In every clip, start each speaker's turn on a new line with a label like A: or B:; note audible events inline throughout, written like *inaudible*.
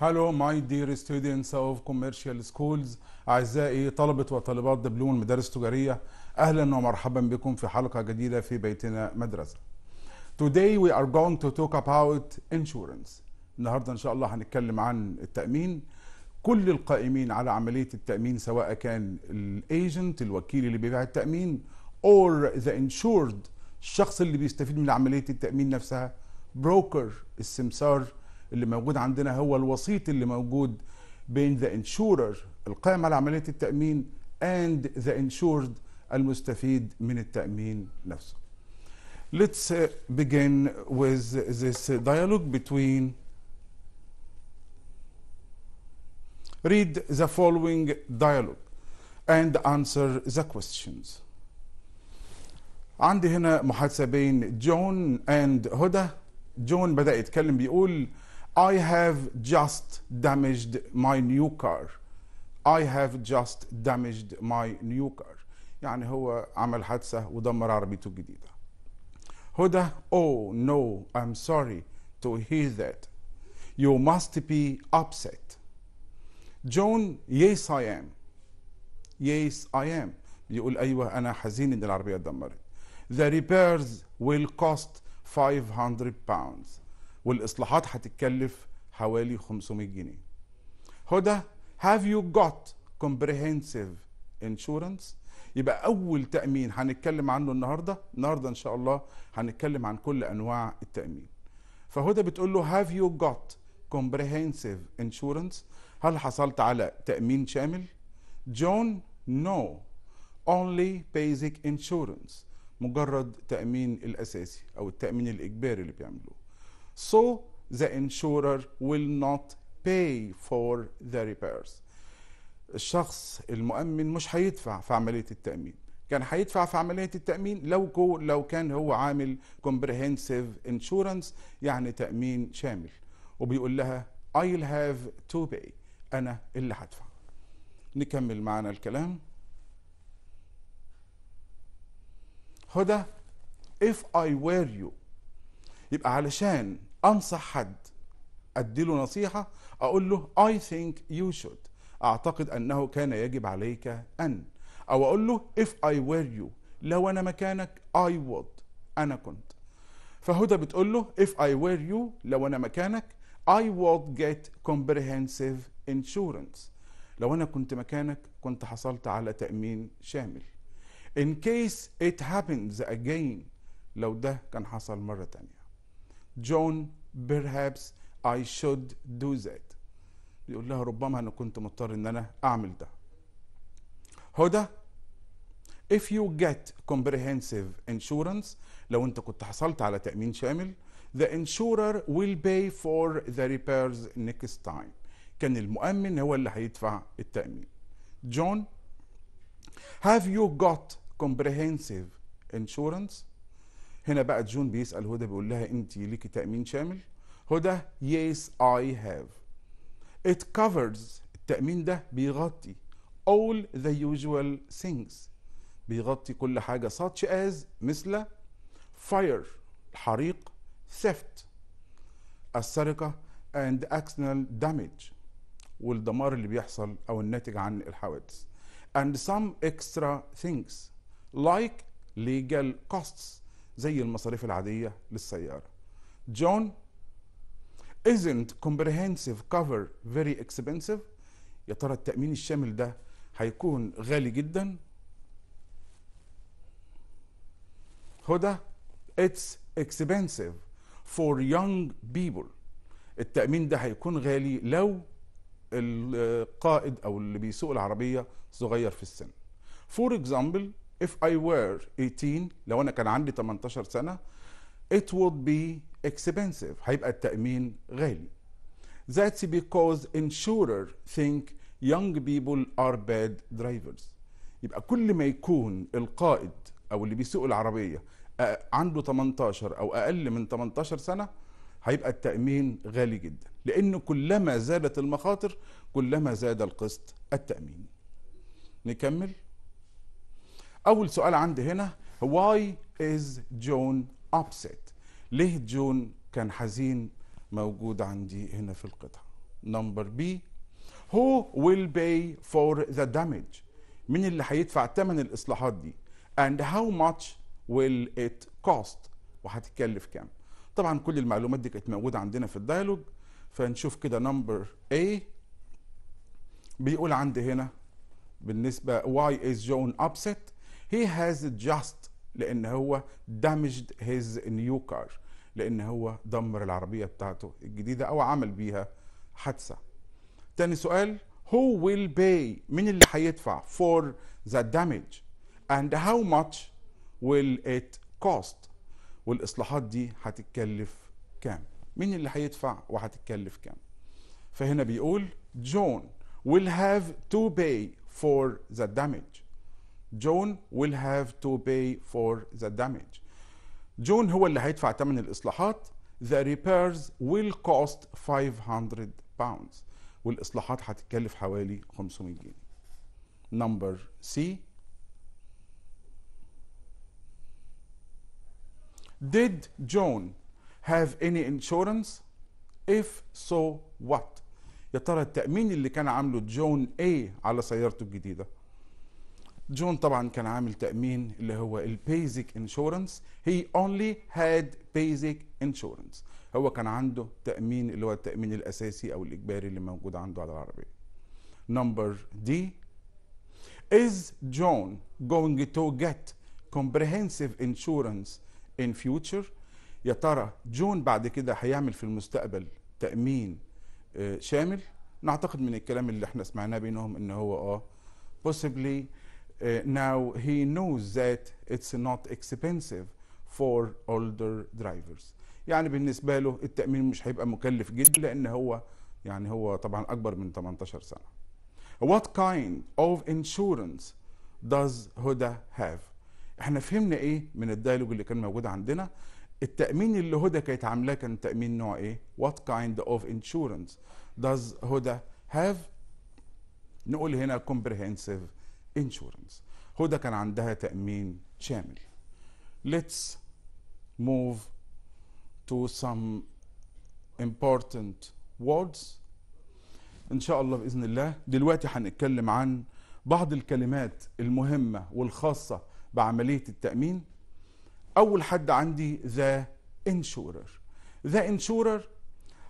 A: هالو ماي دير ستودنتس اوف كوميرشال سكولز اعزائي طلبه وطالبات دبلوم المدارس التجاريه اهلا ومرحبا بكم في حلقه جديده في بيتنا مدرسه. Today we are going to talk about insurance. النهارده ان شاء الله هنتكلم عن التامين. كل القائمين على عمليه التامين سواء كان الايجنت الوكيل اللي بيبيع التامين or the insured الشخص اللي بيستفيد من عمليه التامين نفسها بروكر السمسار اللي موجود عندنا هو الوسيط اللي موجود بين the insurer القائم على عملية التأمين and the insured المستفيد من التأمين نفسه. Let's uh, begin with this dialogue between Read the following dialogue and answer the questions. عندي هنا محادثة بين جون اند هدى. جون بدأ يتكلم بيقول I have just damaged my new car I have just damaged my new car يعني هو عمل حادثة ودمر عربيته الجديدة هدى oh no I'm sorry to hear that you must be upset جون yes I am yes I am بيقول أيوة أنا حزين إن العربية اتدمرت the repairs will cost 500 pounds والاصلاحات هتتكلف حوالي 500 جنيه هدى هاف يو جوت كومبريهنسيف انشورنس يبقى اول تامين هنتكلم عنه النهارده النهارده ان شاء الله هنتكلم عن كل انواع التامين فهدى بتقول له هاف يو جوت كومبريهنسيف انشورنس هل حصلت على تامين شامل جون نو اونلي بيزك انشورنس مجرد تامين الاساسي او التامين الاجباري اللي بيعملوه So the insurer will not pay for the repairs. الشخص المؤمن مش هيدفع في عملية التأمين كان هيدفع في عملية التأمين لو كو لو كان هو عامل comprehensive insurance يعني تأمين شامل وبيقول لها I'll have to pay أنا اللي هدفع نكمل معنا الكلام هدى if I were you يبقى علشان انصح حد اديله نصيحه اقول له اي ثينك يو شود اعتقد انه كان يجب عليك ان او اقول له if I were you لو انا مكانك I would انا كنت فهدى بتقول له if I were you لو انا مكانك I would get comprehensive insurance لو انا كنت مكانك كنت حصلت على تأمين شامل in case it happens again لو ده كان حصل مرة تانية جون perhaps I should do that بيقول لها ربما أنا كنت مضطر إن أنا أعمل ده هدى if you get comprehensive insurance لو أنت كنت حصلت على تأمين شامل the insurer will pay for the repairs next time كان المؤمن هو اللي هيدفع التأمين جون have you got comprehensive insurance هنا بقى جون بيسال هدى بيقول لها انت ليكي تامين شامل هدى يس اي هاف ات كفرز التامين ده بيغطي all the usual things بيغطي كل حاجة such as مثل fire الحريق theft السرقة and accidental damage والدمار اللي بيحصل أو الناتج عن الحوادث and some extra things like legal costs زي المصاريف العادية للسيارة جون isn't comprehensive cover very expensive يا ترى التأمين الشامل ده هيكون غالي جدا هدى it's expensive for young people التأمين ده هيكون غالي لو القائد أو اللي بيسوق العربية صغير في السن for example if I were 18 لو انا كان عندي 18 سنه it would be expensive هيبقى التامين غالي that's because insurer think young people are bad drivers يبقى كل ما يكون القائد او اللي بيسوق العربيه عنده 18 او اقل من 18 سنه هيبقى التامين غالي جدا لان كلما زادت المخاطر كلما زاد القسط التاميني نكمل اول سؤال عندي هنا why is جون upset ليه جون كان حزين موجود عندي هنا في القطعه نمبر بي who will pay for the damage مين اللي هيدفع ثمن الاصلاحات دي and how much will it cost وهتتكلف كام طبعا كل المعلومات دي كانت موجوده عندنا في الديالوج فنشوف كده نمبر اي بيقول عندي هنا بالنسبه why is جون upset he has just لان هو damaged his new car لان هو دمر العربيه بتاعته الجديده او عمل بيها حادثه تاني سؤال who will pay مين اللي هيدفع for the damage and how much will it cost والاصلاحات دي هتتكلف كام مين اللي هيدفع وهتتكلف كام فهنا بيقول جون will have to pay for the damage جون will have to pay for the damage جون هو اللي هيدفع ثمن الإصلاحات the repairs will cost 500 pounds والإصلاحات هتتكلف حوالي 500 جنيه number C Did Joan have any insurance? If so, what? يا ترى التأمين اللي كان عامله جون A على سيارته الجديدة جون طبعا كان عامل تامين اللي هو البيزك انشورنس هي اونلي هاد بيزك انشورنس هو كان عنده تامين اللي هو التامين الاساسي او الاجباري اللي موجود عنده على العربيه نمبر دي is John going to get comprehensive insurance in future يا ترى جون بعد كده هيعمل في المستقبل تامين آه، شامل نعتقد من الكلام اللي احنا سمعناه بينهم ان هو اه possibly Uh, now he knows that it's not expensive for older drivers يعني بالنسبه له التامين مش هيبقى مكلف جدا لان هو يعني هو طبعا اكبر من 18 سنه what kind of insurance does Huda have احنا فهمنا ايه من الدايلوج اللي كان موجود عندنا التامين اللي هدى كانت عاملاه كان تامين نوع ايه what kind of insurance does Huda have نقول هنا comprehensive انشورنس هدى كان عندها تامين شامل let's move to some important words ان شاء الله باذن الله دلوقتي هنتكلم عن بعض الكلمات المهمه والخاصه بعمليه التامين اول حد عندي ذا انشورر ذا انشورر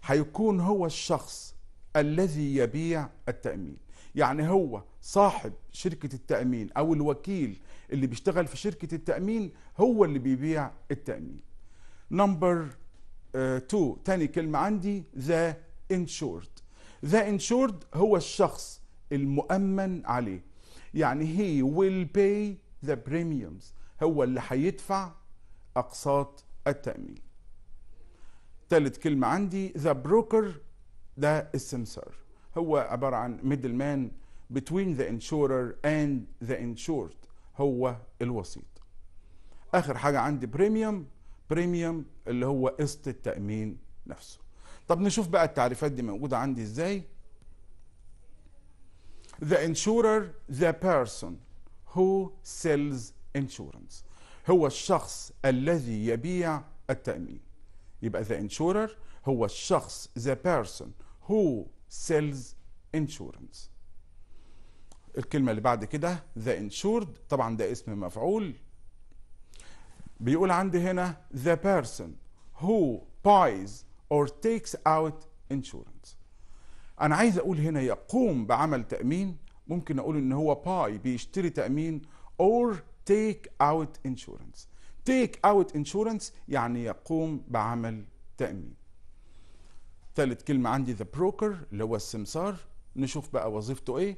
A: هيكون هو الشخص الذي يبيع التامين يعني هو صاحب شركة التأمين أو الوكيل اللي بيشتغل في شركة التأمين هو اللي بيبيع التأمين نمبر تو آه، تاني كلمة عندي ذا انشورد ذا انشورد هو الشخص المؤمن عليه يعني هي will pay the premiums هو اللي هيدفع أقساط التأمين تالت كلمة عندي ذا بروكر ده السمسار هو عبارة عن ميدل مان between the insurer and the insured هو الوسيط آخر حاجة عندي بريميوم بريميوم اللي هو قسط التأمين نفسه طب نشوف بقى التعريفات دي موجودة عندي ازاي The insurer the person who sells insurance هو الشخص الذي يبيع التأمين يبقى the insurer هو الشخص the person who سيلز انشورنس الكلمه اللي بعد كده ذا انشورد طبعا ده اسم مفعول بيقول عندي هنا the person who buys or takes out insurance انا عايز اقول هنا يقوم بعمل تامين ممكن اقول ان هو باي بيشتري تامين or take out insurance take out insurance يعني يقوم بعمل تامين ثالث كلمة عندي ذا بروكر اللي هو السمسار نشوف بقى وظيفته ايه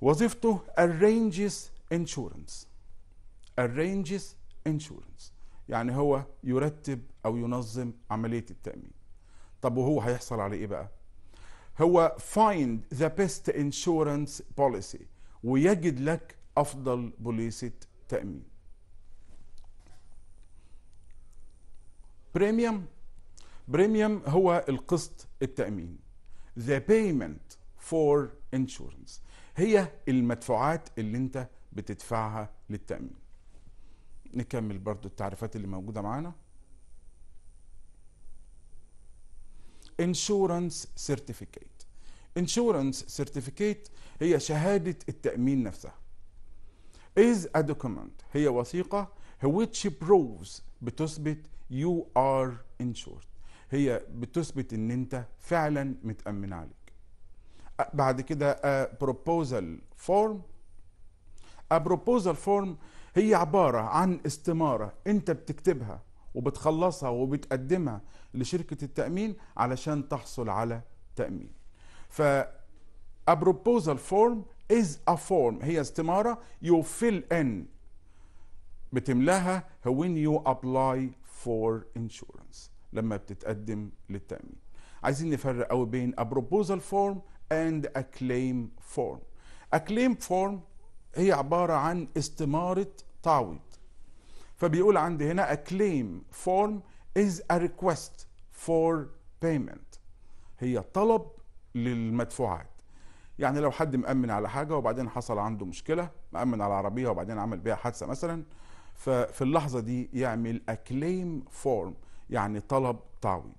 A: وظيفته arranges insurance arranges insurance يعني هو يرتب او ينظم عملية التأمين طب وهو هيحصل على ايه بقى هو find the best insurance policy ويجد لك افضل بوليسة تأمين بريميوم بريميوم هو القسط التأمين the payment for insurance هي المدفوعات اللي انت بتدفعها للتأمين نكمل برضو التعريفات اللي موجودة معانا insurance certificate insurance certificate هي شهادة التأمين نفسها is a document هي وثيقة which proves بتثبت you are insured هي بتثبت ان انت فعلا متامن عليك بعد كده بروبوزال فورم بروبوزال فورم هي عباره عن استماره انت بتكتبها وبتخلصها وبتقدمها لشركه التامين علشان تحصل على تامين ف A فورم form is a form هي استمارة you fill in بتملاها when you apply for insurance لما بتتقدم للتامين عايزين نفرق قوي بين a proposal form and a claim form a claim form هي عبارة عن استمارة تعويض فبيقول عندي هنا a claim form is a request for payment هي طلب للمدفوعات يعني لو حد مأمن على حاجة وبعدين حصل عنده مشكلة مأمن على عربية وبعدين عمل بيها حادثة مثلا ففي اللحظة دي يعمل a claim form يعني طلب تعويض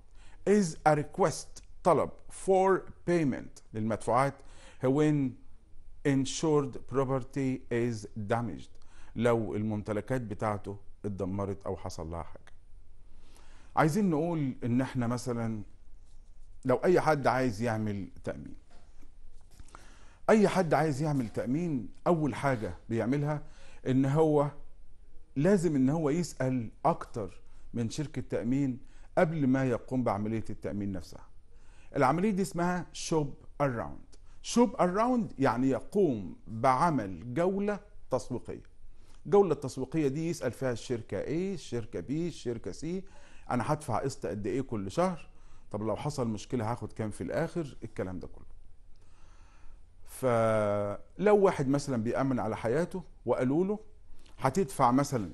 A: is a request طلب for payment للمدفوعات when insured property is damaged لو الممتلكات بتاعته اتدمرت او حصل لها حاجه عايزين نقول ان احنا مثلا لو اي حد عايز يعمل تامين اي حد عايز يعمل تامين اول حاجه بيعملها ان هو لازم ان هو يسال اكتر من شركة تأمين قبل ما يقوم بعملية التأمين نفسها العملية دي اسمها شوب أراوند شوب أراوند يعني يقوم بعمل جولة تسويقية الجولة التسويقية دي يسأل فيها الشركة ايه الشركة بي الشركة سي انا هدفع قسط قد ايه كل شهر طب لو حصل مشكلة هاخد كام في الاخر الكلام ده كله فلو واحد مثلا بيأمن على حياته وقالوا له هتدفع مثلا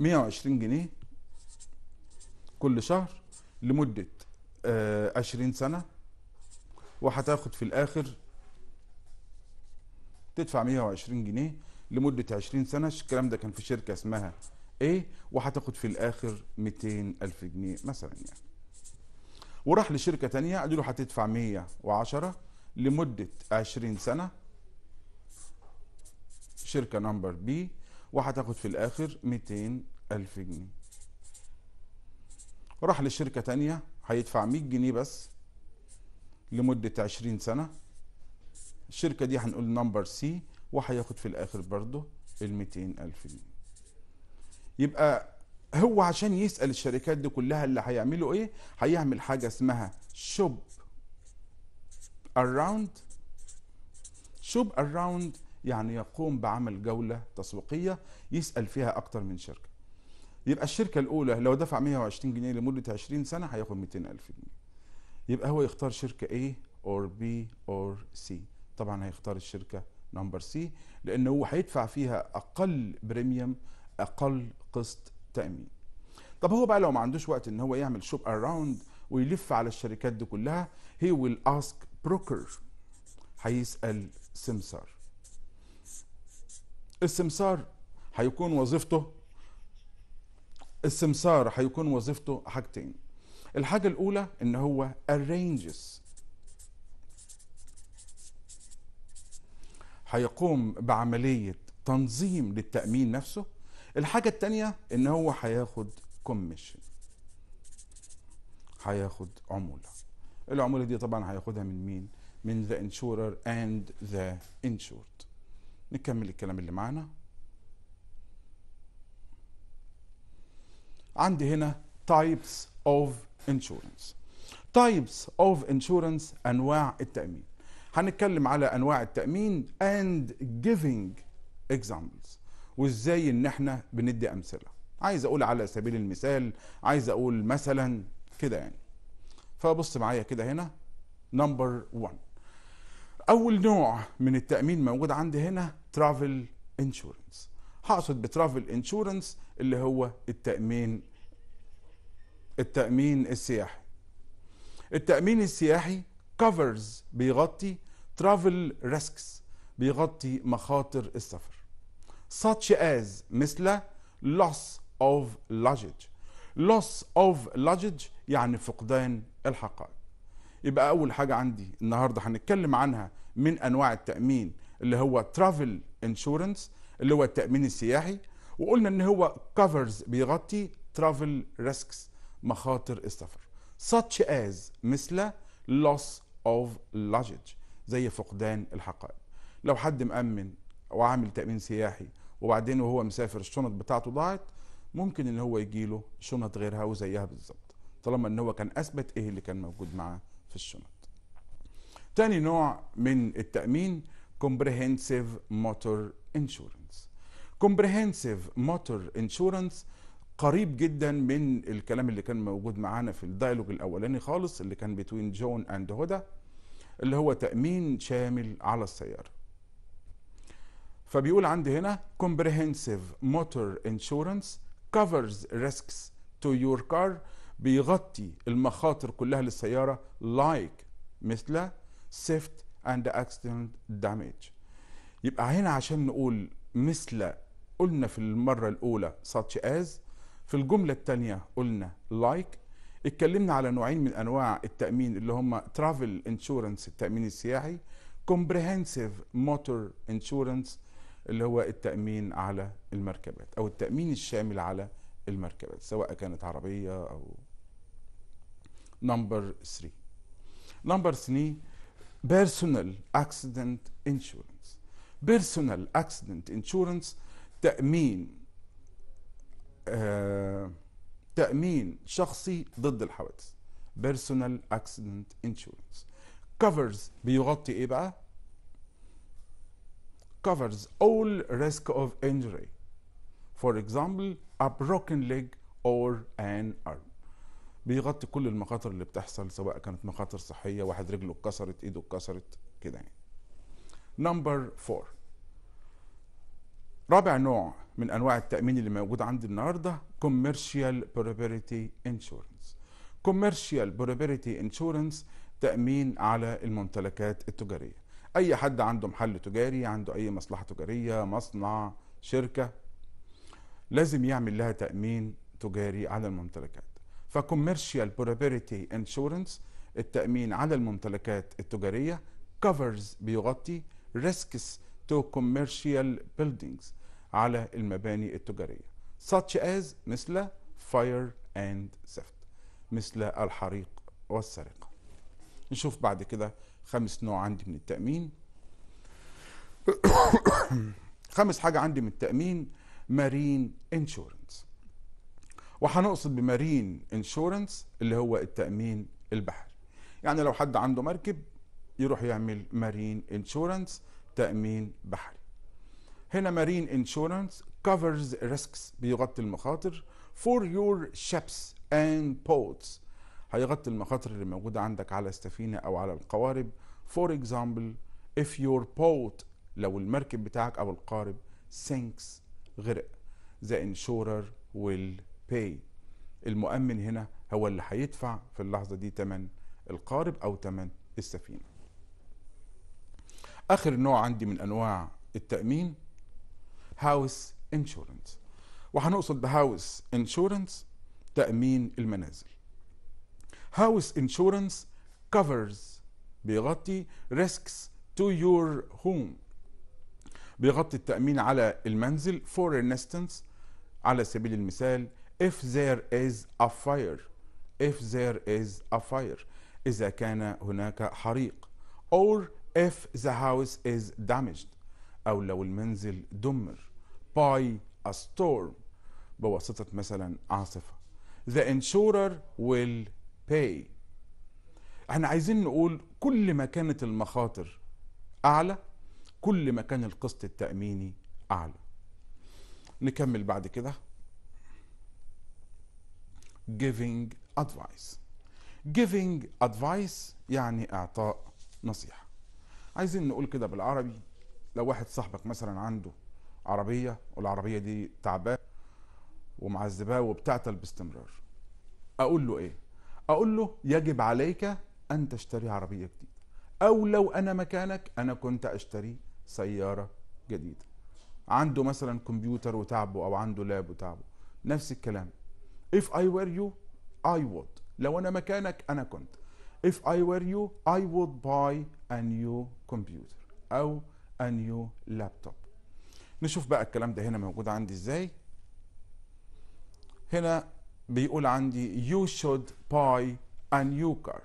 A: 120 جنيه كل شهر لمدة 20 آه، سنة وهتاخد في الآخر تدفع 120 جنيه لمدة 20 سنة الكلام ده كان في شركة اسمها ايه وهتاخد في الآخر 200 ألف جنيه مثلا يعني وراح لشركة تانية قالوا له هتدفع 110 لمدة 20 سنة شركة نمبر بي وهتاخد في الاخر 200 الف جنيه راح لشركه تانية هيدفع 100 جنيه بس لمده 20 سنه الشركه دي هنقول نمبر سي وهياخد في الاخر برضه ال 200 الف جنيه يبقى هو عشان يسال الشركات دي كلها اللي هيعملوا ايه هيعمل حاجه اسمها شوب اراوند شوب اراوند يعني يقوم بعمل جولة تسويقية يسأل فيها أكتر من شركة يبقى الشركة الأولى لو دفع 120 جنيه لمدة 20 سنة هياخد 200 ألف جنيه يبقى هو يختار شركة A or B or C طبعا هيختار الشركة نمبر سي لأنه هو هيدفع فيها أقل بريميوم أقل قسط تأمين طب هو بقى لو ما عندوش وقت ان هو يعمل شوب اراوند ويلف على الشركات دي كلها هي ويل اسك بروكر هيسال سمسار السمسار هيكون وظيفته السمسار هيكون وظيفته حاجتين الحاجة الأولى إن هو arranges هيقوم بعملية تنظيم للتأمين نفسه الحاجة التانية إن هو هياخد كوميشن هياخد عمولة العمولة دي طبعا هياخدها من مين؟ من the insurer and the insured نكمل الكلام اللي معانا عندي هنا types of insurance types of insurance انواع التامين هنتكلم على انواع التامين and giving examples وازاي ان احنا بندي امثله عايز اقول على سبيل المثال عايز اقول مثلا كده يعني فبص معايا كده هنا نمبر 1 اول نوع من التامين موجود عندي هنا ترافل انشورنس هقصد بترافل انشورنس اللي هو التامين التامين السياحي التامين السياحي كفرز بيغطي ترافل ريسكس بيغطي مخاطر السفر such as مثل loss of luggage loss of luggage يعني فقدان الحقائب يبقى اول حاجه عندي النهارده هنتكلم عنها من انواع التامين اللي هو ترافل انشورنس اللي هو التامين السياحي وقلنا ان هو كفرز بيغطي ترافل ريسكس مخاطر السفر such as مثل loss of luggage زي فقدان الحقائب لو حد مأمن وعامل تأمين سياحي وبعدين وهو مسافر الشنط بتاعته ضاعت ممكن ان هو يجيله شنط غيرها وزيها بالظبط طالما ان هو كان اثبت ايه اللي كان موجود معاه في الشنط تاني نوع من التأمين كومبريهنسيف موتور انشورنس كومبريهنسيف موتور انشورنس قريب جدا من الكلام اللي كان موجود معانا في الدايلوج الاولاني خالص اللي كان بين جون اند هدى اللي هو تامين شامل على السياره فبيقول عندي هنا comprehensive motor insurance covers risks to your car بيغطي المخاطر كلها للسيارة لايك مثل سيفت اند اكسيدنت دامج يبقى هنا عشان نقول مثل قلنا في المرة الأولى such as في الجملة الثانية قلنا like اتكلمنا على نوعين من أنواع التأمين اللي هم travel insurance التأمين السياحي comprehensive motor insurance اللي هو التأمين على المركبات أو التأمين الشامل على المركبات سواء كانت عربية أو نمبر 3 نمبر 3 بيرسونال اكسيدنت انشورنس بيرسونال اكسيدنت انشورنس تأمين آه تأمين شخصي ضد الحوادث بيرسونال اكسيدنت انشورنس كفرز بيغطي ايه بقى covers all risk of injury for example a broken leg or an arm بيغطي كل المخاطر اللي بتحصل سواء كانت مخاطر صحية واحد رجله اتكسرت ايده اتكسرت كده يعني نمبر فور رابع نوع من انواع التامين اللي موجود عندي النهارده كوميرشال بروبرتي انشورنس كوميرشال بروبرتي انشورنس تامين على الممتلكات التجاريه اي حد عنده محل تجاري عنده اي مصلحه تجاريه مصنع شركه لازم يعمل لها تامين تجاري على الممتلكات فكوميرشال بروبرتي انشورنس التامين على الممتلكات التجاريه كفرز بيغطي ريسكس تو كوميرشال بيلدينجز على المباني التجاريه such as مثل fire and theft مثل الحريق والسرقه نشوف بعد كده خمس نوع عندي من التامين *coughs* خمس حاجه عندي من التامين مارين انشورنس وهنقصد بمارين انشورنس اللي هو التأمين البحري يعني لو حد عنده مركب يروح يعمل مارين انشورنس تأمين بحري هنا مارين انشورنس covers risks بيغطي المخاطر for your ships and boats هيغطي المخاطر اللي موجودة عندك على السفينة أو على القوارب for example if your boat لو المركب بتاعك أو القارب sinks غرق ذا انشورر ويل باي المؤمن هنا هو اللي هيدفع في اللحظة دي تمن القارب أو تمن السفينة آخر نوع عندي من أنواع التأمين هاوس انشورنس وهنقصد بهاوس انشورنس تأمين المنازل هاوس انشورنس كفرز بيغطي risks to your home بيغطي التأمين على المنزل for instance على سبيل المثال if there is a fire if there is a fire إذا كان هناك حريق or if the house is damaged أو لو المنزل دمر by a storm بواسطة مثلا عاصفة the insurer will pay احنا عايزين نقول كل ما كانت المخاطر أعلى كل ما كان القسط التأميني أعلى نكمل بعد كده giving advice giving advice يعني إعطاء نصيحة عايزين نقول كده بالعربي لو واحد صاحبك مثلا عنده عربية والعربية دي تعباه ومعذباه وبتعطل باستمرار أقول له إيه؟ أقول له يجب عليك أن تشتري عربية جديدة أو لو أنا مكانك أنا كنت أشتري سيارة جديدة عنده مثلا كمبيوتر وتعبه او عنده لاب وتعبه نفس الكلام if I were you I would لو انا مكانك انا كنت if I were you I would buy a new computer او a new laptop نشوف بقى الكلام ده هنا موجود عندي ازاي هنا بيقول عندي you should buy a new car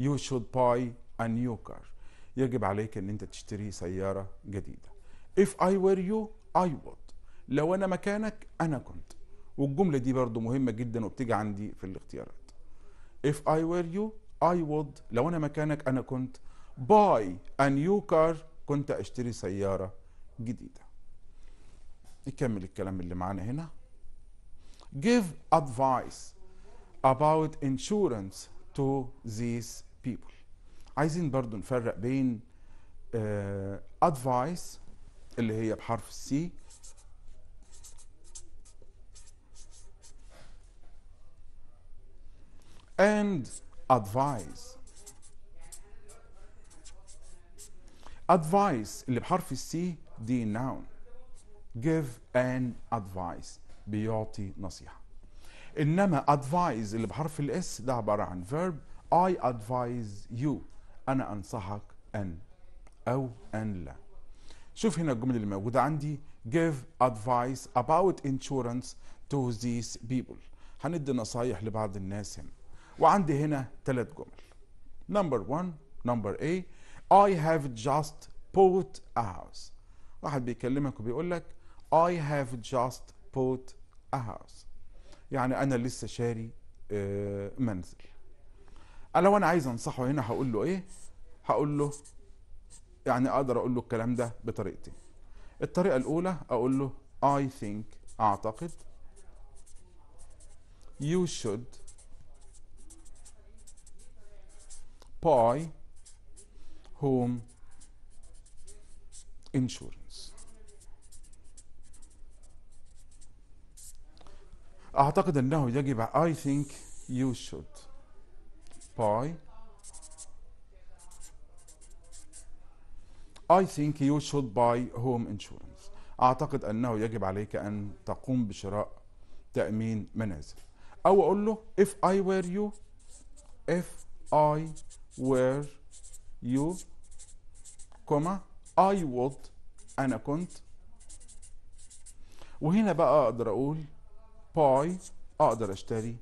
A: you should buy a new car يجب عليك ان انت تشتري سياره جديده if I were you I would لو انا مكانك انا كنت والجمله دي برضو مهمه جدا وبتيجي عندي في الاختيارات if I were you I would لو انا مكانك انا كنت buy a new car كنت اشتري سياره جديده نكمل الكلام اللي معانا هنا give advice about insurance to these people عايزين برضو نفرق بين ادفايس آه، اللي هي بحرف السي and advise advice اللي بحرف السي دي noun give an advice بيعطي نصيحة إنما advise اللي بحرف الاس ده عبارة عن verb I advise you أنا أنصحك أن أو أن لا شوف هنا الجملة اللي موجودة عندي give advice about insurance to these people هندي نصايح لبعض الناس هنا وعندي هنا ثلاث جمل number one number A I have just bought a house واحد بيكلمك وبيقول لك I have just bought a house يعني أنا لسه شاري آه، منزل لو انا عايز انصحه هنا هقول له ايه هقول له يعني اقدر اقول له الكلام ده بطريقتين الطريقه الاولى اقول له I think اعتقد you should buy home insurance اعتقد انه يجب I think you should pi I think you should buy home insurance أعتقد أنه يجب عليك أن تقوم بشراء تأمين منازل أو أقول له if I were you if I were you كما I would أنا كنت وهنا بقى أقدر أقول باي أقدر أشتري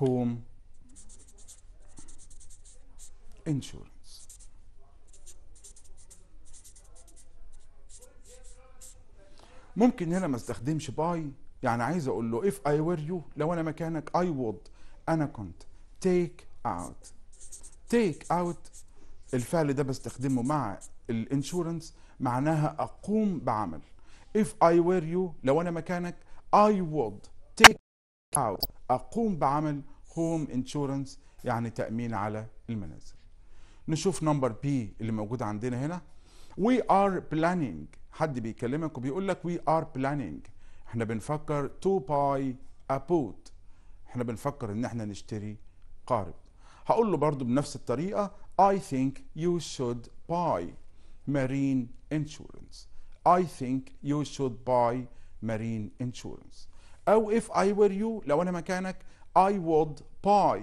A: home insurance ممكن هنا ما استخدمش باي يعني عايز اقول له if I were you لو انا مكانك I would انا كنت تيك اوت تيك اوت الفعل ده بستخدمه مع الانشورنس معناها اقوم بعمل if I were you لو انا مكانك I would أو أقوم بعمل هوم انشورنس يعني تأمين على المنازل نشوف نمبر بي اللي موجود عندنا هنا وي ار بلاننج حد بيكلمك وبيقول لك وي ار بلاننج احنا بنفكر تو باي ابوت احنا بنفكر ان احنا نشتري قارب هقول له برضو بنفس الطريقة I think you should باي مارين انشورنس I think you should باي مارين انشورنس او if I were you لو انا مكانك I would buy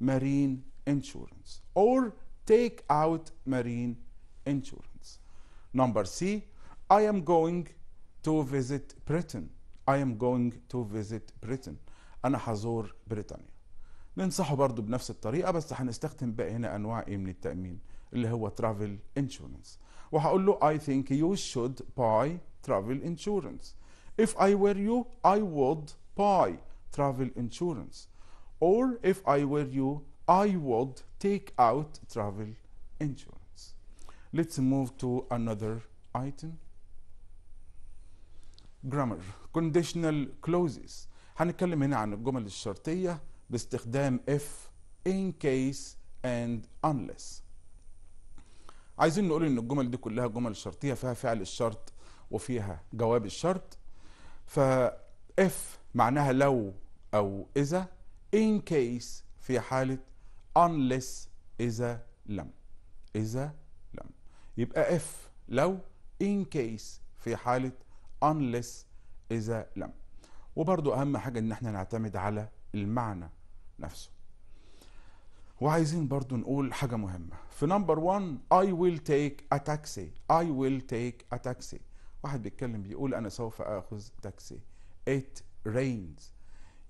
A: marine insurance or take out marine insurance number C I am going to visit Britain I am going to visit Britain أنا حزور بريطانيا ننصحه برضه بنفس الطريقة بس هنستخدم بقى هنا أنواع إيه من التأمين اللي هو travel insurance وهقول له I think you should buy travel insurance if I were you, I would buy travel insurance. Or if I were you, I would take out travel insurance. Let's move to another item. grammar conditional clauses هنتكلم هنا عن الجمل الشرطية باستخدام if in case and unless عايزين نقول ان الجمل دي كلها جمل شرطية فيها فعل الشرط وفيها جواب الشرط فإف معناها لو أو إذا in case في حالة unless إذا لم إذا لم يبقى إف لو in case في حالة unless إذا لم وبرضو أهم حاجة إن احنا نعتمد على المعنى نفسه وعايزين برضو نقول حاجة مهمة في نمبر 1 I will take a taxi I will take a taxi واحد بيتكلم بيقول أنا سوف آخذ تاكسي it rains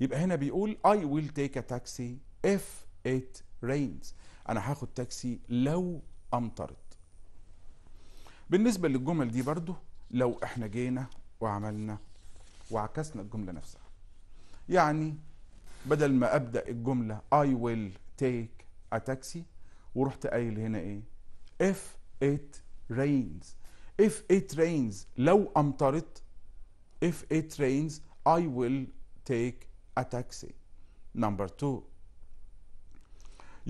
A: يبقى هنا بيقول I will take a taxi if it rains أنا هاخد تاكسي لو أمطرت بالنسبة للجمل دي برضو لو احنا جينا وعملنا وعكسنا الجملة نفسها يعني بدل ما أبدأ الجملة I will take a taxi ورحت قايل هنا ايه if it rains if it rains لو أمطرت if it rains I will take a taxi number two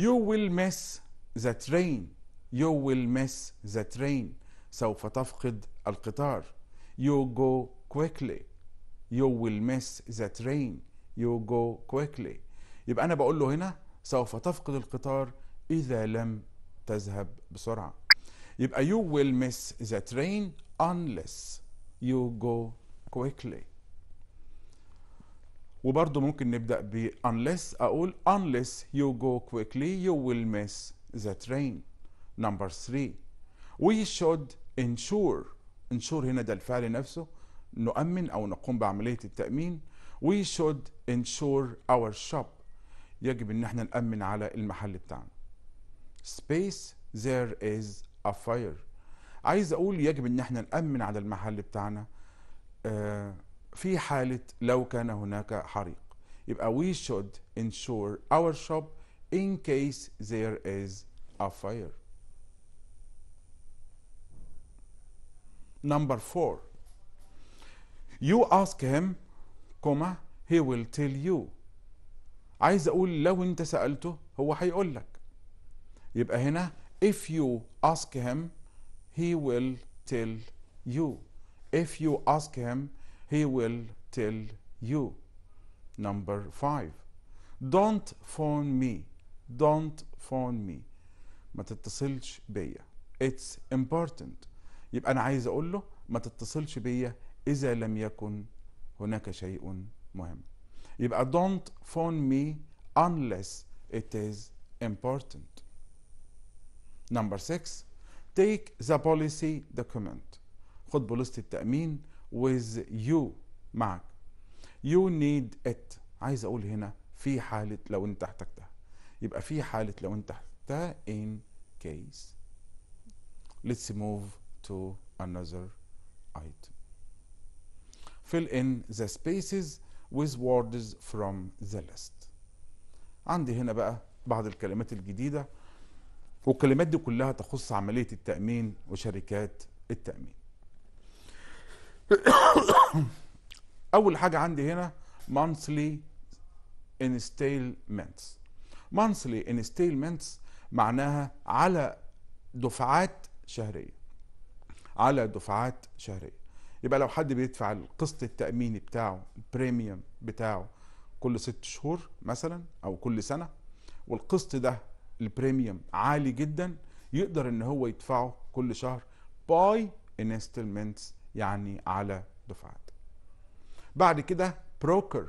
A: you will miss the train you will miss the train سوف تفقد القطار you go quickly you will miss the train you go quickly يبقى أنا بقول له هنا سوف تفقد القطار إذا لم تذهب بسرعة يبقى you will miss the train unless you go quickly وبرضه ممكن نبدأ ب unless أقول unless you go quickly you will miss the train number three we should ensure ensure هنا ده الفعل نفسه نؤمن أو نقوم بعملية التأمين we should ensure our shop يجب إن احنا نأمن على المحل بتاعنا space there is افاير عايز اقول يجب ان احنا نامن على المحل بتاعنا آه، في حاله لو كان هناك حريق يبقى we should ensure our shop in case there is a fire number four you ask him كما he will tell you عايز اقول لو انت سالته هو هيقول لك يبقى هنا If you ask him, he will tell you. If you ask him, he will tell you. Number five, don't phone me. Don't phone me. ما تتصلش بيا. It's important. يبقى أنا عايز أقول له ما تتصلش بيا إذا لم يكن هناك شيء مهم. يبقى don't phone me unless it is important. Number six, take the policy document. خد بوليصة التأمين with you معك. You need it. عايز أقول هنا في حالة لو أنت احتجتها. يبقى في حالة لو أنت احتجتها in case. Let's move to another item. Fill in the spaces with words from the list. عندي هنا بقى بعض الكلمات الجديدة والكلمات دي كلها تخص عملية التأمين وشركات التأمين *coughs* أول حاجة عندي هنا monthly installments monthly installments معناها على دفعات شهرية على دفعات شهرية يبقى لو حد بيدفع القسط التأميني بتاعه البريميوم بتاعه كل ست شهور مثلا أو كل سنة والقسط ده البريميوم عالي جدا يقدر ان هو يدفعه كل شهر باي انستلمنتس يعني على دفعات بعد كده بروكر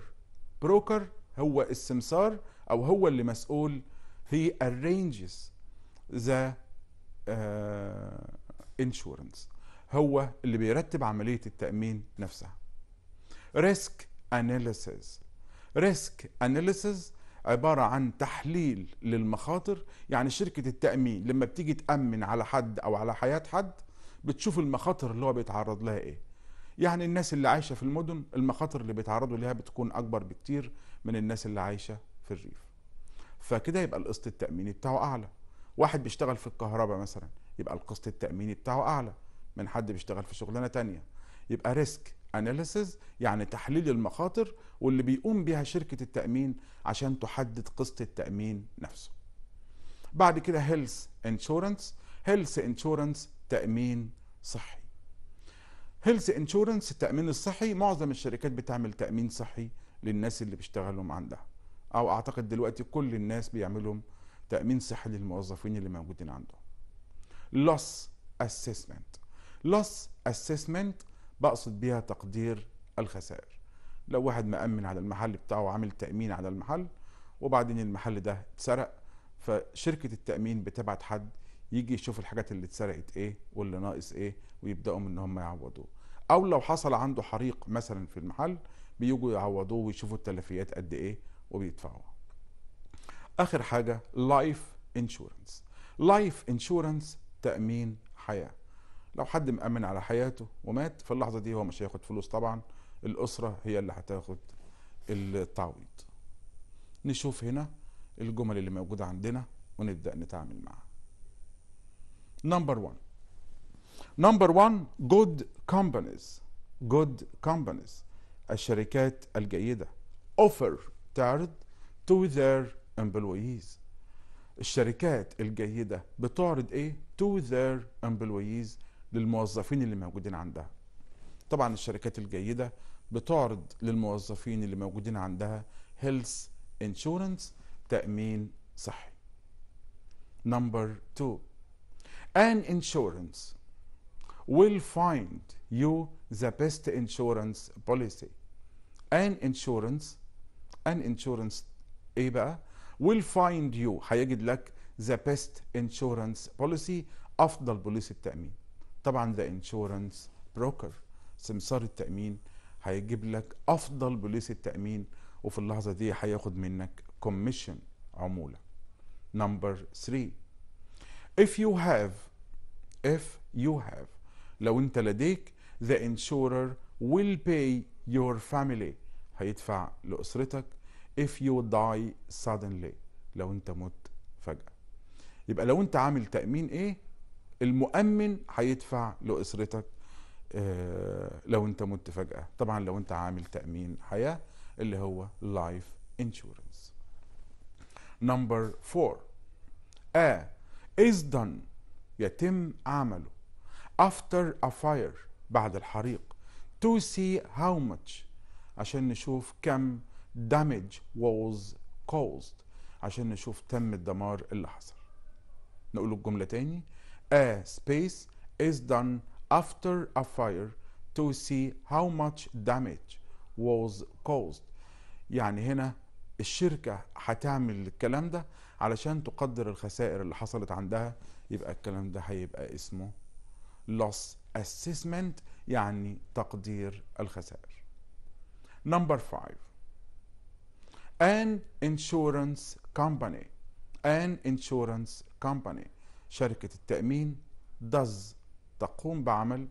A: بروكر هو السمسار او هو اللي مسؤول هي arranges ذا انشورنس آه، هو اللي بيرتب عملية التأمين نفسها ريسك analysis ريسك analysis عبارة عن تحليل للمخاطر يعني شركة التأمين لما بتيجي تأمن على حد أو على حياة حد بتشوف المخاطر اللي هو بيتعرض لها إيه يعني الناس اللي عايشة في المدن المخاطر اللي بيتعرضوا لها بتكون أكبر بكتير من الناس اللي عايشة في الريف فكده يبقى القسط التأميني بتاعه أعلى واحد بيشتغل في الكهرباء مثلا يبقى القسط التأميني بتاعه أعلى من حد بيشتغل في شغلانة تانية يبقى ريسك اناليسز يعني تحليل المخاطر واللي بيقوم بها شركه التامين عشان تحدد قسط التامين نفسه بعد كده هيلث انشورنس هيلث انشورنس تامين صحي هيلث انشورنس التامين الصحي معظم الشركات بتعمل تامين صحي للناس اللي بيشتغلوا عندها او اعتقد دلوقتي كل الناس بيعملوا تامين صحي للموظفين اللي موجودين عندهم لوس اسيسمنت لوس اسيسمنت بقصد بيها تقدير الخسائر لو واحد مأمن على المحل بتاعه وعمل تأمين على المحل وبعدين المحل ده اتسرق فشركة التأمين بتبعت حد يجي يشوف الحاجات اللي اتسرقت ايه واللي ناقص ايه ويبدأوا ان هم يعوضوه او لو حصل عنده حريق مثلا في المحل بيجوا يعوضوه ويشوفوا التلفيات قد ايه وبيدفعوها اخر حاجة لايف انشورنس لايف انشورنس تأمين حياه لو حد مأمن على حياته ومات في اللحظة دي هو مش هياخد فلوس طبعا الأسرة هي اللي هتاخد التعويض نشوف هنا الجمل اللي موجودة عندنا ونبدأ نتعامل معها نمبر 1 نمبر 1 جود كومبانيز جود كومبانيز الشركات الجيدة offer تعرض to their employees الشركات الجيدة بتعرض ايه to their employees للموظفين اللي موجودين عندها طبعا الشركات الجيدة بتعرض للموظفين اللي موجودين عندها هيلث انشورنس تأمين صحي Number two, an insurance will find you the best insurance policy. An insurance, an insurance ايه بقى؟ will find you هيجد لك the best insurance policy افضل بوليس التأمين. طبعا ذا انشورنس بروكر سمسار التامين هيجيب لك افضل بوليس التامين وفي اللحظه دي هياخد منك كوميشن عموله نمبر 3 if you have if you have لو انت لديك the insurer will pay your family هيدفع لأسرتك if you die suddenly لو انت مت فجأة يبقى لو انت عامل تأمين ايه المؤمن هيدفع لاسرتك آه، لو انت مت فجاه طبعا لو انت عامل تامين حياه اللي هو لايف انشورنس نمبر 4 ا is done يتم عمله after a fire بعد الحريق to see how much عشان نشوف كم damage was caused عشان نشوف تم الدمار اللي حصل نقول الجملة تاني a space is done after a fire to see how much damage was caused يعني هنا الشركة هتعمل الكلام ده علشان تقدر الخسائر اللي حصلت عندها يبقى الكلام ده هيبقى اسمه loss assessment يعني تقدير الخسائر number five an insurance company an insurance company شركة التأمين does تقوم بعمل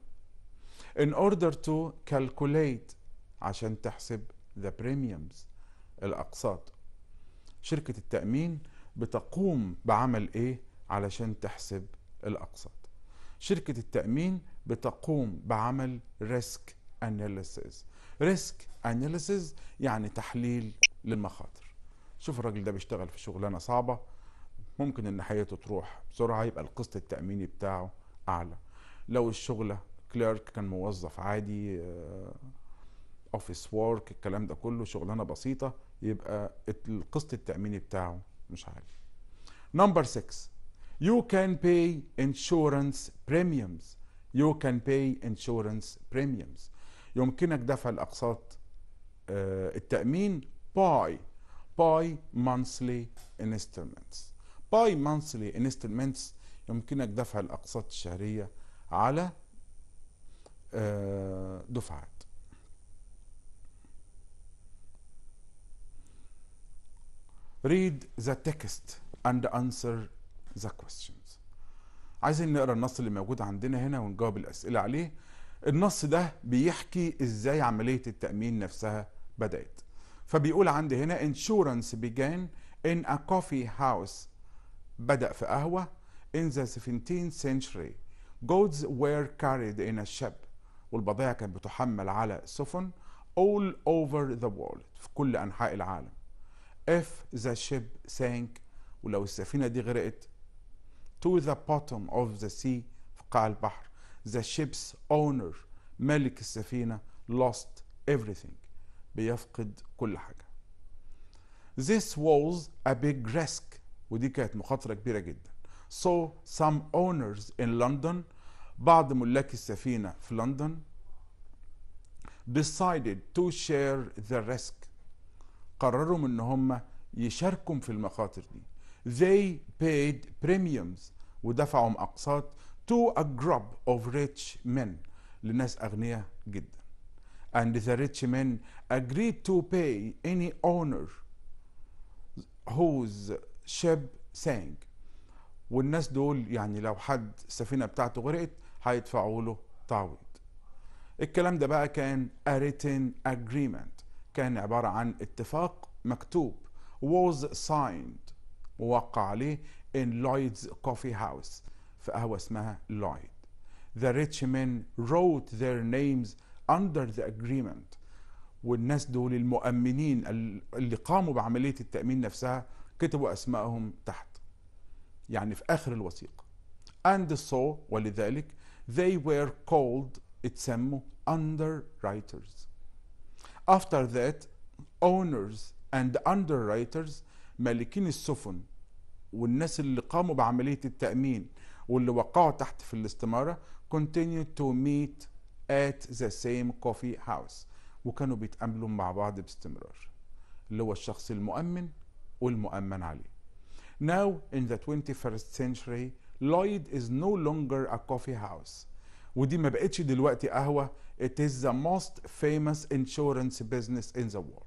A: in order to calculate عشان تحسب the premiums الأقساط شركة التأمين بتقوم بعمل إيه علشان تحسب الأقساط شركة التأمين بتقوم بعمل risk analysis risk analysis يعني تحليل للمخاطر شوف الراجل ده بيشتغل في شغلانة صعبة ممكن ان حياته تروح بسرعه يبقى القسط التاميني بتاعه اعلى لو الشغله كليرك كان موظف عادي اوفيس آه، وورك الكلام ده كله شغلانه بسيطه يبقى القسط التاميني بتاعه مش عالي نمبر 6 you can pay insurance premiums you can pay insurance premiums يمكنك دفع الاقساط آه، التامين باي باي monthly instruments باي مانثلي انستلمنتس يمكنك دفع الاقساط الشهريه على آه، دفعات read the text and answer the questions عايزين نقرا النص اللي موجود عندنا هنا ونجاوب الاسئله عليه النص ده بيحكي ازاي عمليه التامين نفسها بدات فبيقول عندي هنا insurance began in a coffee house بدأ في قهوة in the 17th century goods were carried in a ship والبضائع كانت بتحمل على سفن all over the world في كل أنحاء العالم if the ship sank ولو السفينة دي غرقت to the bottom of the sea في قاع البحر the ship's owner ملك السفينة lost everything بيفقد كل حاجة This was a big risk ودي كانت مخاطرة كبيرة جدا so some owners in London بعض ملاك السفينة في لندن decided to share the risk قرروا ان هم يشاركوا في المخاطر دي they paid premiums ودفعوا اقساط to a group of rich men لناس اغنياء جدا and the rich men agreed to pay any owner whose شيب سانج والناس دول يعني لو حد السفينه بتاعته غرقت هيدفعوا له تعويض الكلام ده بقى كان a written agreement كان عبارة عن اتفاق مكتوب was signed موقع عليه in Lloyd's Coffee House في قهوة اسمها لويد The rich men wrote their names under the agreement والناس دول المؤمنين اللي قاموا بعملية التأمين نفسها كتبوا أسماءهم تحت يعني في آخر الوثيقة and so ولذلك they were called اتسموا underwriters after that owners and underwriters مالكين السفن والناس اللي قاموا بعملية التأمين واللي وقعوا تحت في الاستمارة continued to meet at the same coffee house وكانوا بيتقابلوا مع بعض باستمرار اللي هو الشخص المؤمن والمؤمن عليه. Now in the 21st century Lloyd is no longer a coffee house ودي ما بقتش دلوقتي قهوة it is the most famous insurance business in the world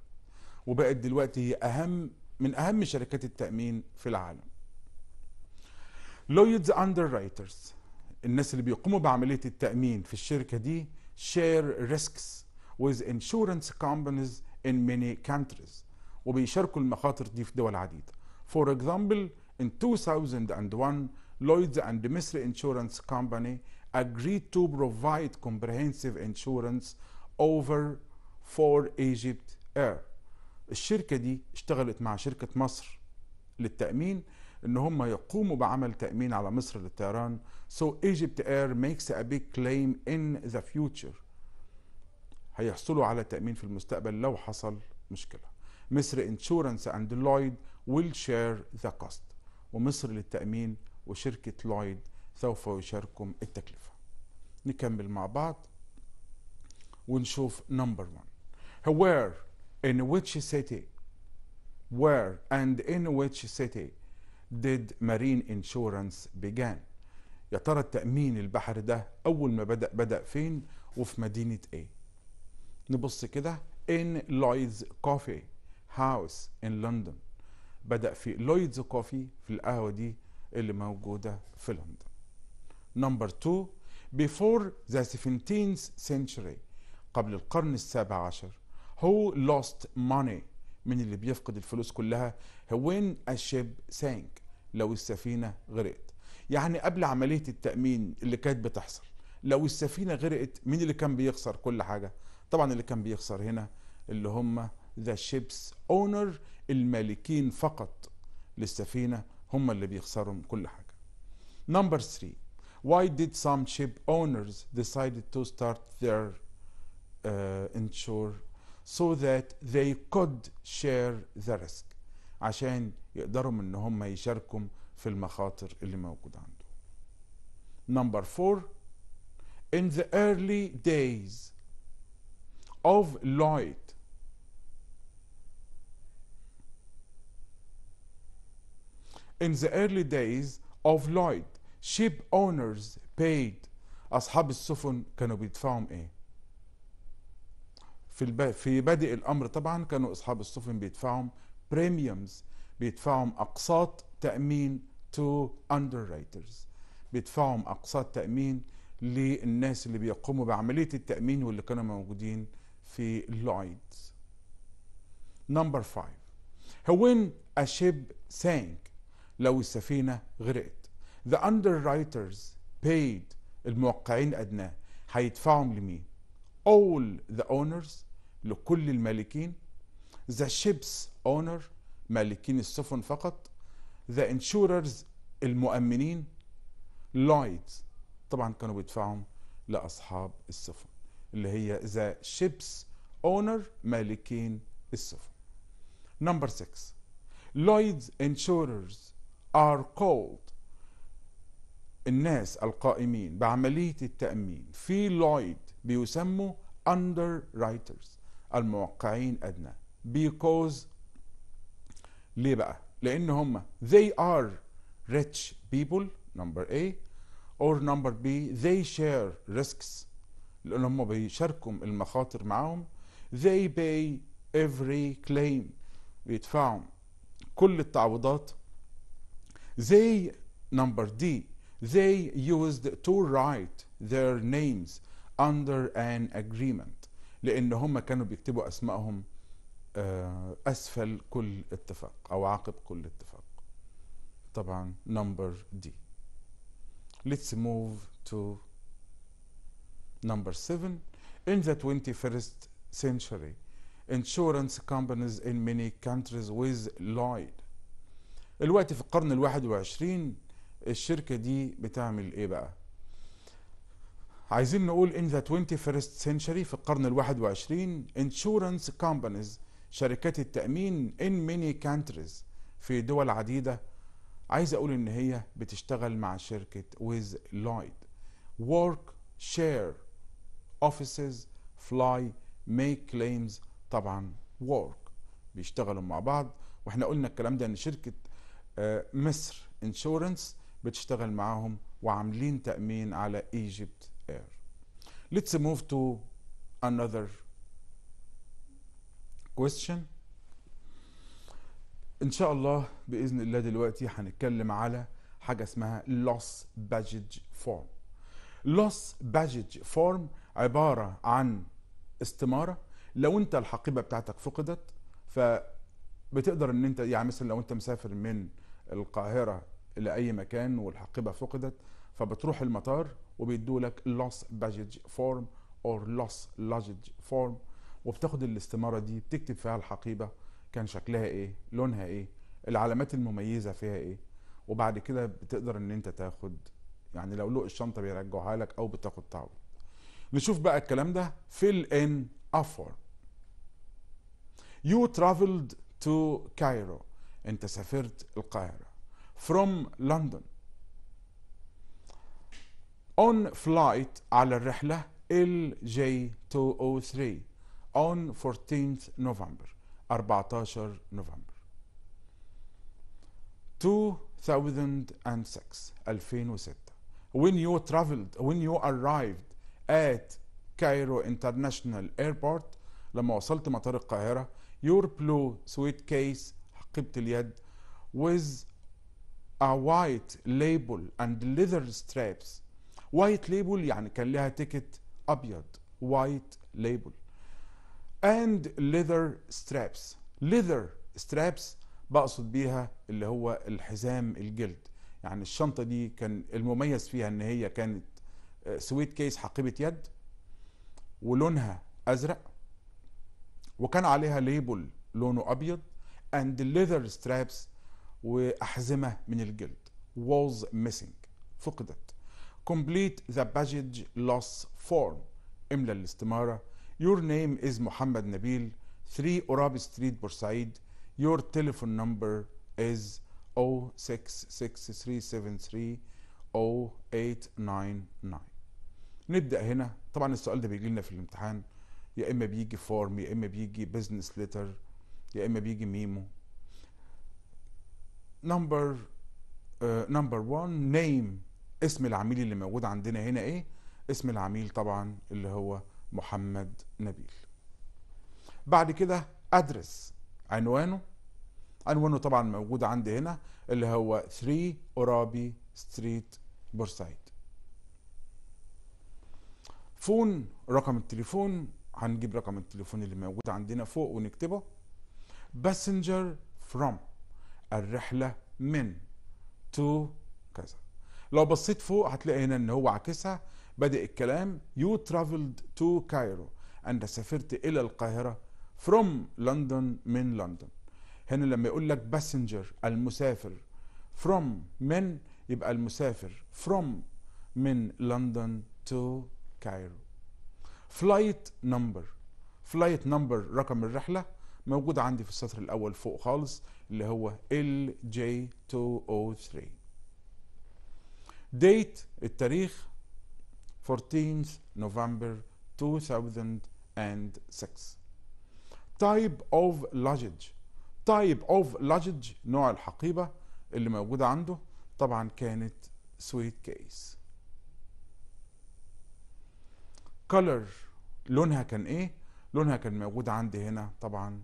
A: وبقت دلوقتي هي أهم من أهم شركات التأمين في العالم Lloyd's underwriters الناس اللي بيقوموا بعملية التأمين في الشركة دي share risks with insurance companies in many countries وبيشاركوا المخاطر دي في دول عديدة For example, in 2001, Lloyds and Misri Insurance Company agreed to provide comprehensive insurance over for Egypt Air. الشركة دي اشتغلت مع شركة مصر للتأمين ان هم يقوموا بعمل تأمين على مصر للطيران so Egypt Air makes a big claim in the future هيحصلوا على تأمين في المستقبل لو حصل مشكلة مصر انشورنس اند لويد ويل شير ذا كوست ومصر للتأمين وشركة لويد سوف يشاركم التكلفة نكمل مع بعض ونشوف نمبر 1 where in which city where and in which city did marine insurance began يا ترى التأمين البحر ده أول ما بدأ بدأ فين وفي مدينة إيه نبص كده in Lloyd's Coffee هاوس ان لندن بدأ في لويدز كوفي في القهوة دي اللي موجودة في لندن نمبر 2 بيفور ذا 17th century قبل القرن السابع عشر هو لوست ماني من اللي بيفقد الفلوس كلها وين الشيب سانك لو السفينة غرقت يعني قبل عملية التأمين اللي كانت بتحصل لو السفينة غرقت مين اللي كان بيخسر كل حاجة طبعا اللي كان بيخسر هنا اللي هم ذا شيبس اونر المالكين فقط للسفينة هم اللي بيخسروا من كل حاجة نمبر 3 why did some ship owners decided to start their uh, insure so that they could share the risk عشان يقدروا ان هم يشاركوا في المخاطر اللي موجودة عندهم نمبر 4 in the early days of Lloyd In the early days of Lloyd, ship owners paid أصحاب السفن كانوا بيدفعهم إيه؟ في الب... في بادئ الأمر طبعا كانوا أصحاب السفن بيدفعهم بريميومز بيدفعهم أقساط تأمين to underwriters بيدفعهم أقساط تأمين للناس اللي بيقوموا بعملية التأمين واللي كانوا موجودين في لويد Number 5 When a ship sank لو السفينة غرقت the underwriters paid الموقعين أدنى هيدفعهم لمين all the owners لكل المالكين the ships owner مالكين السفن فقط the insurers المؤمنين Lloyds طبعا كانوا بيدفعهم لأصحاب السفن اللي هي the ships owner مالكين السفن number 6 Lloyds insurers are called الناس القائمين بعملية التأمين في لويد بيسموا underwriters الموقعين أدنى because ليه بقى؟ لأن هم they are rich people number A or number B they share risks لأن هم بيشاركوا المخاطر معاهم they pay every claim بيدفعوا كل التعويضات They, number D, they used to write their names under an agreement لأن هم كانوا بيكتبوا أسمائهم أسفل كل اتفاق أو عقب كل اتفاق طبعا number D let's move to number 7 in the 21st century insurance companies in many countries with Lloyd الوقت في القرن الواحد وعشرين الشركة دي بتعمل ايه بقى عايزين نقول in the 21st century في القرن الواحد وعشرين insurance companies شركات التأمين in many countries في دول عديدة عايز اقول ان هي بتشتغل مع شركة with Lloyd work share offices fly make claims طبعا work بيشتغلوا مع بعض واحنا قلنا الكلام ده ان شركة آه، مصر انشورنس بتشتغل معاهم وعاملين تأمين على ايجيبت اير Let's move to another question ان شاء الله باذن الله دلوقتي هنتكلم على حاجه اسمها loss baggage form loss baggage form عباره عن استماره لو انت الحقيبه بتاعتك فقدت فبتقدر ان انت يعني مثلا لو انت مسافر من القاهره لاي مكان والحقيبه فقدت فبتروح المطار وبيدوا لك لوس باجج فورم اور لوس لاجج فورم وبتاخد الاستماره دي بتكتب فيها الحقيبه كان شكلها ايه لونها ايه العلامات المميزه فيها ايه وبعد كده بتقدر ان انت تاخد يعني لو لوق الشنطه بيرجعوها لك او بتاخد تعويض نشوف بقى الكلام ده fill in a form you traveled to Cairo انت سافرت القاهرة from London on flight على الرحلة LJ203 on 14th November 14 نوفمبر 2006 2006 when you traveled when you arrived at Cairo International Airport لما وصلت مطار القاهرة your blue suitcase قبط اليد with a white label and leather straps white label يعني كان لها تيكت أبيض white label and leather straps leather straps بقصد بيها اللي هو الحزام الجلد يعني الشنطة دي كان المميز فيها ان هي كانت آه، سويت كيس حقيبة يد ولونها ازرق وكان عليها ليبل لونه ابيض and leather straps وأحزمة من الجلد was missing فقدت complete the baggage loss form املى الاستمارة your name is محمد نبيل 3 أوراب ستريت بورسعيد your telephone number is 066373 0899 نبدأ هنا طبعا السؤال ده بيجي لنا في الامتحان يا اما بيجي فورم يا اما بيجي بزنس ليتر يا اما بيجي ميمو نمبر نمبر 1 نيم اسم العميل اللي موجود عندنا هنا ايه اسم العميل طبعا اللي هو محمد نبيل بعد كده ادرس عنوانه عنوانه طبعا موجود عندي هنا اللي هو 3 اورابي ستريت بورسعيد فون رقم التليفون هنجيب رقم التليفون اللي موجود عندنا فوق ونكتبه passenger from الرحلة من to كذا لو بصيت فوق هتلاقي هنا ان هو عكسها بدأ الكلام you traveled to Cairo أنت سافرت إلى القاهرة from لندن من لندن هنا لما يقول لك باسنجر المسافر from من يبقى المسافر from من لندن to كايرو فلايت نمبر فلايت نمبر رقم الرحلة موجود عندي في السطر الاول فوق خالص اللي هو lj 203 ديت التاريخ 14 نوفمبر 2006 تايب اوف لاجج تايب اوف لاجج نوع الحقيبه اللي موجوده عنده طبعا كانت سويت كيس كولر لونها كان ايه لونها كان موجود عندي هنا طبعا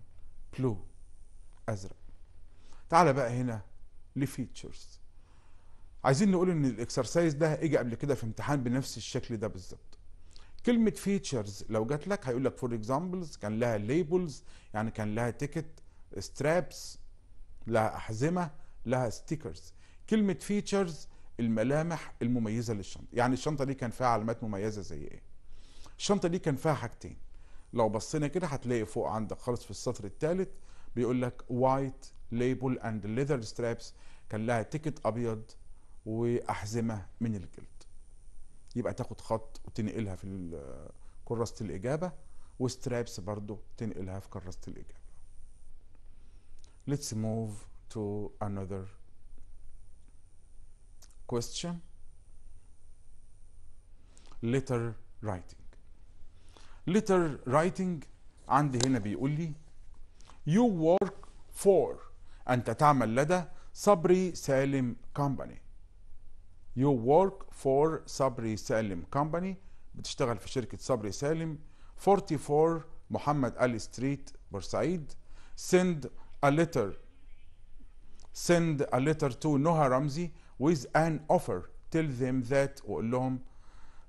A: بلو ازرق تعال بقى هنا لفيتشرز عايزين نقول ان الاكسرسايز ده اجى قبل كده في امتحان بنفس الشكل ده بالظبط كلمة فيتشرز لو جات لك هيقول لك فور اكزامبلز كان لها ليبلز يعني كان لها تيكت سترابس لها أحزمة لها ستيكرز كلمة فيتشرز الملامح المميزة للشنطة يعني الشنطة دي كان فيها علامات مميزة زي ايه الشنطة دي كان فيها حاجتين لو بصينا كده هتلاقي فوق عندك خالص في السطر الثالث بيقول لك وايت ليبل اند ليذر سترابس كان لها تيكت ابيض واحزمه من الجلد يبقى تاخد خط وتنقلها في كراسه الاجابه وسترابس برضو تنقلها في كراسه الاجابه let's move to another question letter writing letter writing عندي هنا بيقول لي you work for أنت تعمل لدى صبري سالم كومباني you work for صبري سالم كومباني بتشتغل في شركة صبري سالم 44 محمد علي ستريت بورسعيد send a letter send a letter to نهى رمزي with an offer tell them that وقول لهم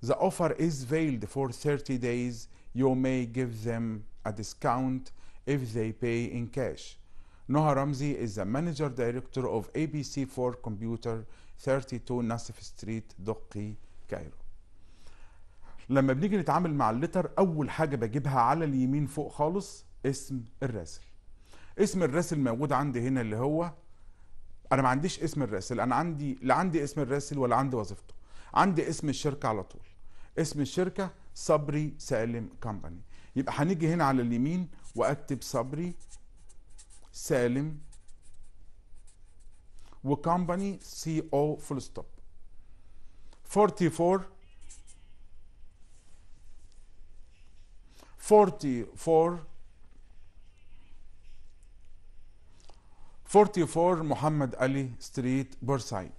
A: the offer is veiled for 30 days you may give them a discount if they pay in cash. Noha Ramzi is the manager director of ABC4 Computer 32 Nassif ستريت دقي كايرو. لما بنيجي نتعامل مع اللتر اول حاجه بجيبها على اليمين فوق خالص اسم الراسل. اسم الراسل موجود عندي هنا اللي هو انا ما عنديش اسم الراسل انا عندي لا عندي اسم الراسل ولا عندي وظيفته. عندي اسم الشركه على طول. اسم الشركه صبري سالم كومباني يبقى هنيجي هنا على اليمين واكتب صبري سالم وكمباني سي او فول ستوب 44 44 44 محمد علي ستريت بورسعيد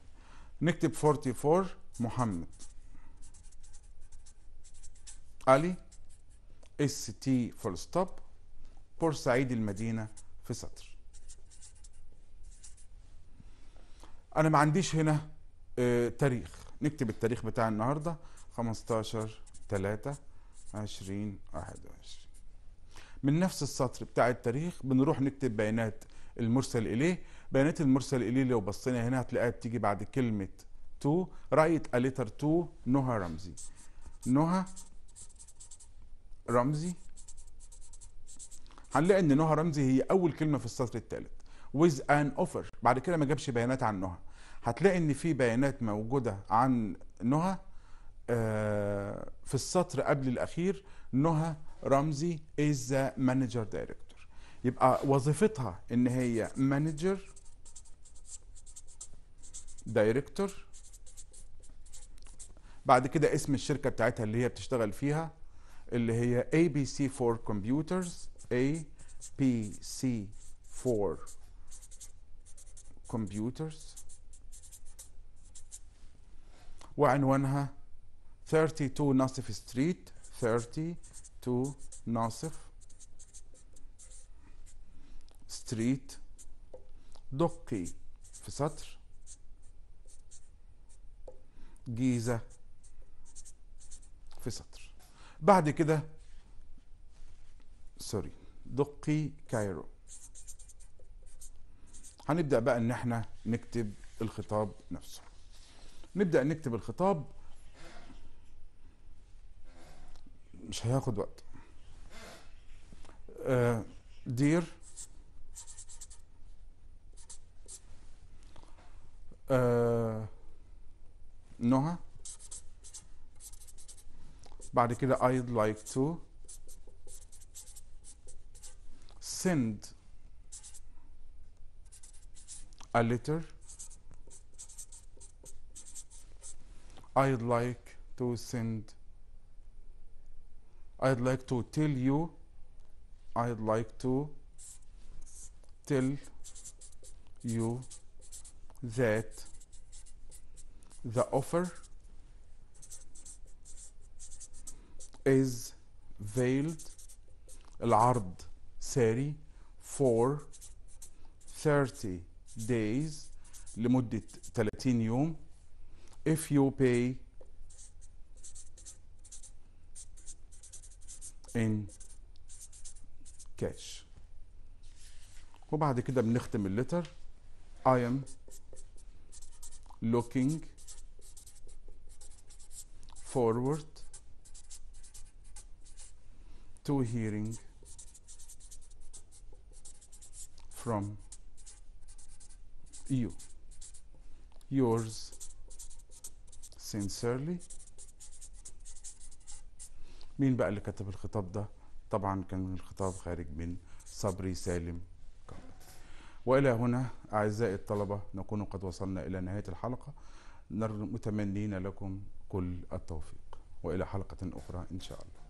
A: نكتب 44 محمد علي اس تي فول ستوب بورسعيد المدينة في سطر أنا ما عنديش هنا اه تاريخ نكتب التاريخ بتاع النهاردة 15 3 20 21 من نفس السطر بتاع التاريخ بنروح نكتب بيانات المرسل إليه بيانات المرسل إليه لو بصينا هنا هتلاقيها بتيجي بعد كلمة تو رايت أليتر تو نهى رمزي نهى رمزي هنلاقي ان نهى رمزي هي اول كلمه في السطر الثالث ويز ان اوفر بعد كده ما جابش بيانات عن نهى هتلاقي ان في بيانات موجوده عن نهى آه، في السطر قبل الاخير نهى رمزي از مانجر دايركتور يبقى وظيفتها ان هي مانجر دايركتور بعد كده اسم الشركه بتاعتها اللي هي بتشتغل فيها اللي هي ABC for Computers ABC 4 Computers وعنوانها 32 ناصف ستريت 32 ناصف ستريت دقي في سطر جيزة بعد كده سوري دقي كايرو هنبدأ بقى ان احنا نكتب الخطاب نفسه نبدأ نكتب الخطاب مش هياخد وقت دير آه،, آه نهى particular I'd like to send a letter I'd like to send I'd like to tell you I'd like to tell you that the offer is veiled العرض ساري for 30 days لمدة 30 يوم if you pay in cash وبعد كده بنختم اللتر I am looking forward to hearing from you. Yours sincerely مين بقى اللي كتب الخطاب ده؟ طبعا كان الخطاب خارج من صبري سالم والى هنا اعزائي الطلبه نكون قد وصلنا الى نهايه الحلقه متمنين لكم كل التوفيق والى حلقه اخرى ان شاء الله